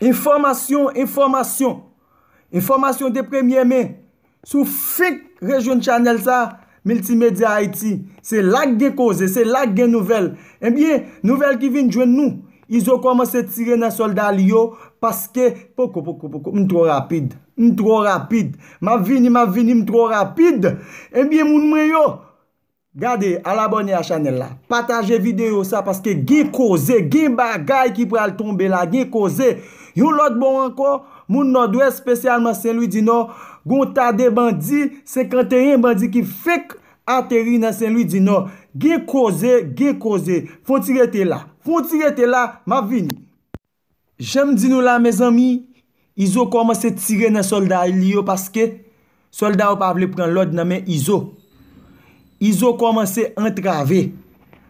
Enformasyon, enformasyon, enformasyon de premye men, sou fik rejon chanel sa, Multimedia Haiti, se lag gen koze, se lag eh gen nouvel. Enbyen, nouvel ki vin jwen nou, izo komanse tire nan solda li yo, paske, poko poko poko, mn tro rapide, mn tro rapide, ma vini, ma vini, mn tro rapide, enbyen eh moun mre yo. Gade, al abonye a chanel la. Pataje videyo sa, paske gen koze, gen bagay ki pral tombe la, gen koze. Yon lot bon anko, moun non dwe, spesyalman sen lui di no, gontade bandi, sekaterin bandi ki fek, ateri nan sen lui di no. Gen koze, gen koze. Fon tirete la. Fon tirete la, ma vini. Jem di nou la, me zami, izo koman se tire nan solda ili yo, paske solda wap avle pren lodi nan men izo. Izo komanse entrave.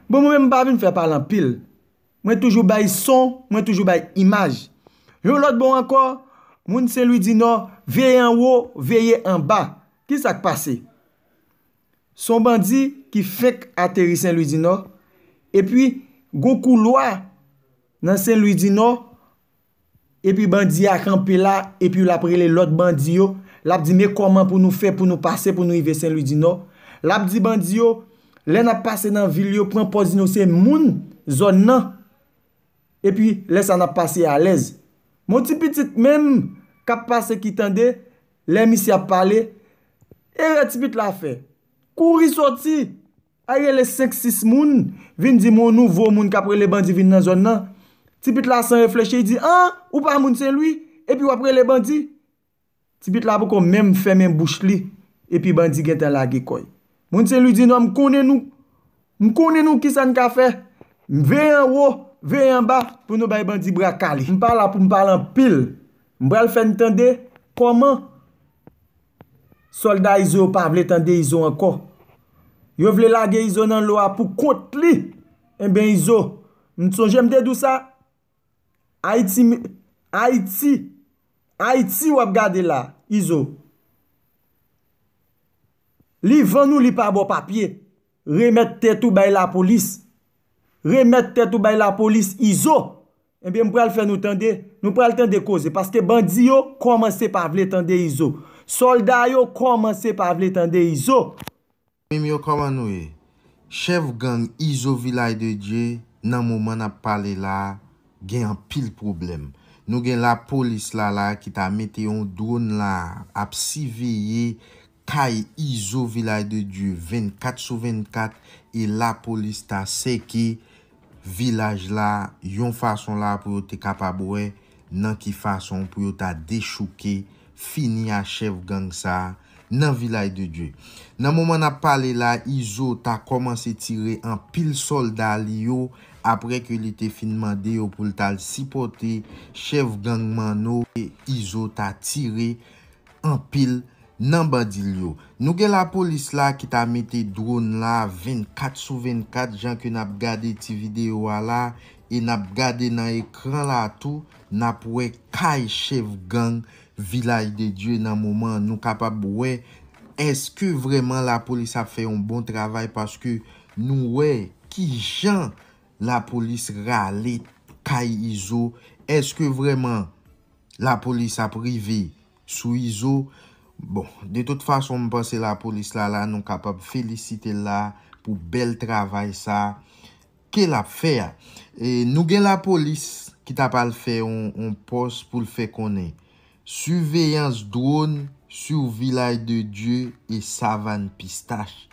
Bo mwen mba vi mfe palan pil. Mwen toujou bay son, mwen toujou bay imaj. Yo lot bon ankor, moun Saint-Louis-Dinan veye an wo, veye an ba. Ki sa k pase? Son bandi ki fek ateri Saint-Louis-Dinan. E pi, go kou loa nan Saint-Louis-Dinan. E pi bandi a kampe la, e pi la prele lot bandi yo. Lap di me koman pou nou fe, pou nou pase, pou nou ive Saint-Louis-Dinan. Labdi bandi yo, le na pase nan vil yo, pren podi nou se moun, zon nan, e pi lesa na pase a lez. Mon tipi tit men, kap pase ki tende, le misi a pale, e re tipi la fe, kouri soti, a ye le 5-6 moun, vin di moun nouvo moun kapre le bandi vin nan zon nan, tipi la san refleche, di an, ah, ou pa moun se lui, e pi wapre le bandi, tipi la pou kon men fè men bouch li, e pi bandi gete la ge koy. Mwen se lou di nou, m konen nou, m konen nou ki sa n ka fe, m ve yon wou, ve yon ba pou nou bay bandi brakali. M pala pou m palan pil, m brel fè n tende koman solda Izo ou pa vle tende Izo ankon. Yo vle lage Izo nan lo apou kont li, m e ben Izo. M son jem dedou sa, Haiti, Haiti, Haiti wap gade la Izo. Li van nou li pa bo papye. Remet tetou bay la polis. Remet tetou bay la polis. Izo. Mbe eh mpre l fè nou tende. Mpre l tende koze. Paske bandi yo komanse pa vle tende Izo. Solda yo komanse pa vle tende Izo. Mbe myo koman nou e. Chev gang Izo Vilay de Dje. Nan mouman ap pale la. Gen an pil problem. Nou gen la polis la la. Ki ta mette yon drone la. Apsi veye. Kay Izo vilay de Diyo 24 sou 24 e la polis ta seke vilaj la yon fason la pou yo te kapabwe nan ki fason pou yo ta deshuke fini a chev gang sa nan vilay de Diyo. Nan mouman ap pale la Izo ta komanse tire an pil soldal yo apre ke li te finman de yo pou l tal sipote chev gangman nou Izo ta tire an pil soldal Nan badil yo, nou gen la polis la ki ta mette drone la 24 sou 24 jan ke nap gade ti video a la E nap gade nan ekran la tou, nap wey kay chev gang vilay de die nan mouman nou kapab wey Eske vreman la polis a fe yon bon travay paske nou wey ki jan la polis rale kay izo Eske vreman la polis a prive sou izo Bon, de tout fason, m'passe la polis la la, nou kapap felicite la pou bel travay sa. Ke la fè ya? Nou gen la polis, ki ta pal fè, m'passe pou l'fè konen. Suveyans drone sou vilay de dieu e savan pistache.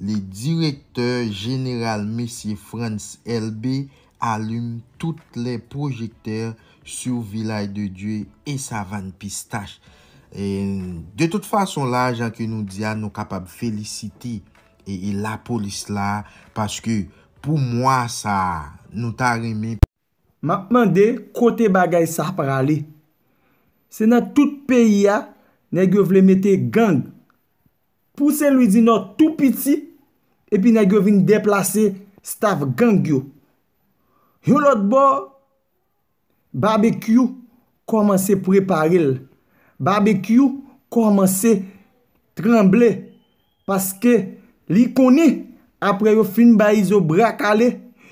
Le direkteur general messie Frans Elbe alume tout le projekteur sou vilay de dieu e savan pistache. E, de tout fason la, jankou nou dia nou kapab felisiti E la polis la, paske pou mwa sa nou ta remi Makman de, kote bagay sa prali Se nan tout peyi ya, negyo vle mette gang Pouse lou di nou tou piti Epi negyo vin deplase staf gang yo Yon lot bo, barbekyou, koman se preparel barbekyou komanse tremble paske li kone apre yo fin bayi zo brakale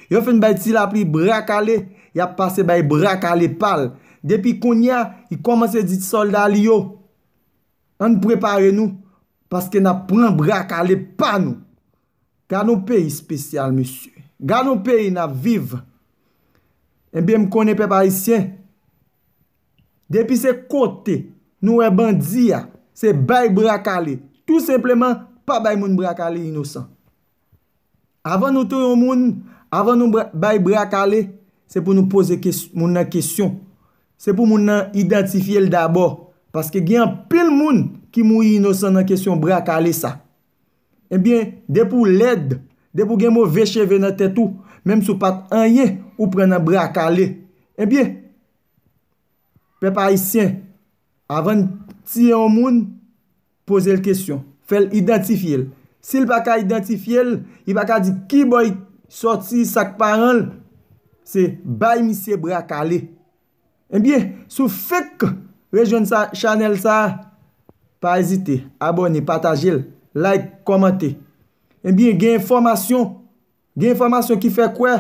yo fin bayi ti la pri brakale ya pase bayi brakale pal depi konya yi komanse dit solda li yo an prepare nou paske na pran brakale pa nou gano peyi spesyal monsye gano peyi na viv enbe eh mkone pe bayisye depi se kote anpre Nou e bandiya, se bay brakale. Tout sepleman, pa bay moun brakale inosan. Avan nou tou yon moun, avan nou bay brakale, se pou nou pose moun nan kesyon. Se pou moun nan identifye l dabor. Paske gen pil moun ki moun inosan nan kesyon brakale sa. Ebyen, eh depou led, depou gen mou vecheve nan tetou, mem sou pat anye ou prena brakale. Ebyen, eh pepa isyen. avan tiye o moun pose l kesyon, fel identifiye l si l baka identifiye l l baka di ki boy soti sak paran se bay mi se brakale en biye, sou fek rejon sa chanel sa pa ezite, abone, pataje l like, komante en biye, gen informasyon gen informasyon ki fe kwe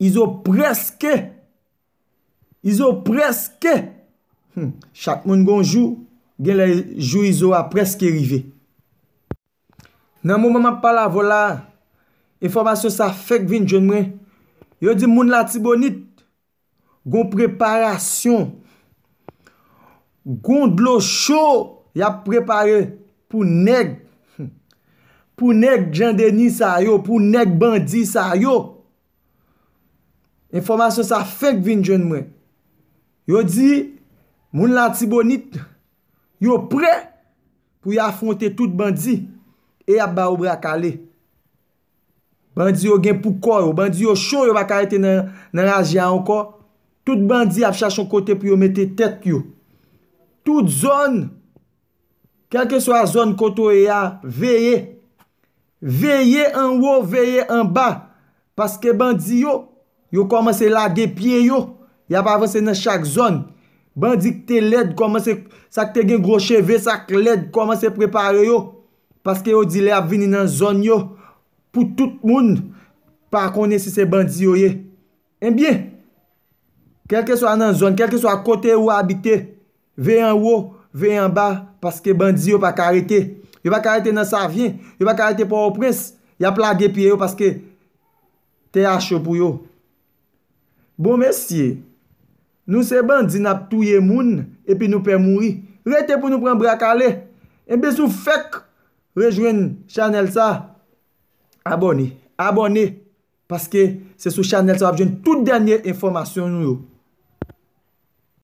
izo preske izo preske Hmm. Chak moun goun jou, gen lè jou izou apreske rive. Nan mou maman pala vola, informasyon sa fek vin joun mwen, yo di moun lati bonit, goun preparasyon, goun blochou, ya prepare pou neg, hmm. pou neg jandeni sa yo, pou neg bandi sa yo. Informasyon sa fek vin joun mwen, yo di... Moun lant si bonit, yo pre pou ya afonte tout bandi e ap ba oubra kale. Bandi yo gen pou kor, bandi yo chon yo baka ete nan raje an kon. Tout bandi ap chache an kote pou yo mete tet yo. Tout zon, kelke so a zon koto e ya, veye. Veye an ou, veye an ba. Paske bandi yo, yo komanse lage pie yo, ya pa avanse nan chak zon. Bandi ki te led, sa ki te gen grosheve, sa ki led, koman se prepare yo? Paske yo di le ap vini nan zon yo, pou tout moun, pa kone si se bandi yo ye. Eh en bien, kelke so an nan zon, kelke so akote ou abite, ve yon ou, ve yon ba, paske bandi yo pa karete. Yo pa karete nan sa vini, yo pa karete pou ou prins, ya plage pi yo, paske te yache pou yo. Bon mesye, Nou se ban din ap touye moun, epi nou pe mouri. Retè pou nou pren brak ale. Enbe sou fek rejwen chanel sa. Aboni, aboni. Paske se sou chanel sa wap jwen tout denye informasyon nou yo.